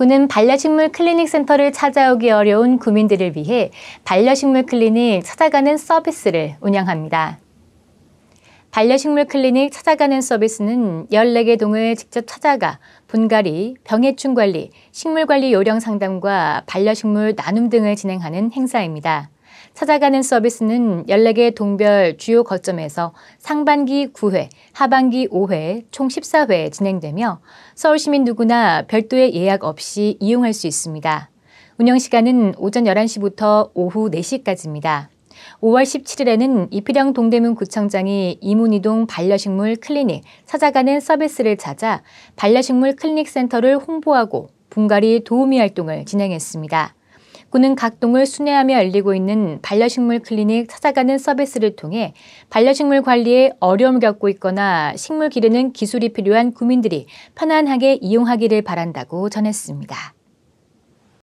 그는 반려식물 클리닉 센터를 찾아오기 어려운 구민들을 위해 반려식물 클리닉 찾아가는 서비스를 운영합니다. 반려식물 클리닉 찾아가는 서비스는 14개 동을 직접 찾아가 분갈이, 병해충 관리, 식물 관리 요령 상담과 반려식물 나눔 등을 진행하는 행사입니다. 찾아가는 서비스는 14개 동별 주요 거점에서 상반기 9회, 하반기 5회, 총 14회 진행되며 서울시민 누구나 별도의 예약 없이 이용할 수 있습니다. 운영시간은 오전 11시부터 오후 4시까지입니다. 5월 17일에는 이필영 동대문 구청장이 이문이동 반려식물 클리닉 찾아가는 서비스를 찾아 반려식물 클리닉 센터를 홍보하고 분갈이 도우미 활동을 진행했습니다. 군은 각 동을 순회하며 열리고 있는 반려식물 클리닉 찾아가는 서비스를 통해 반려식물 관리에 어려움을 겪고 있거나 식물 기르는 기술이 필요한 구민들이 편안하게 이용하기를 바란다고 전했습니다.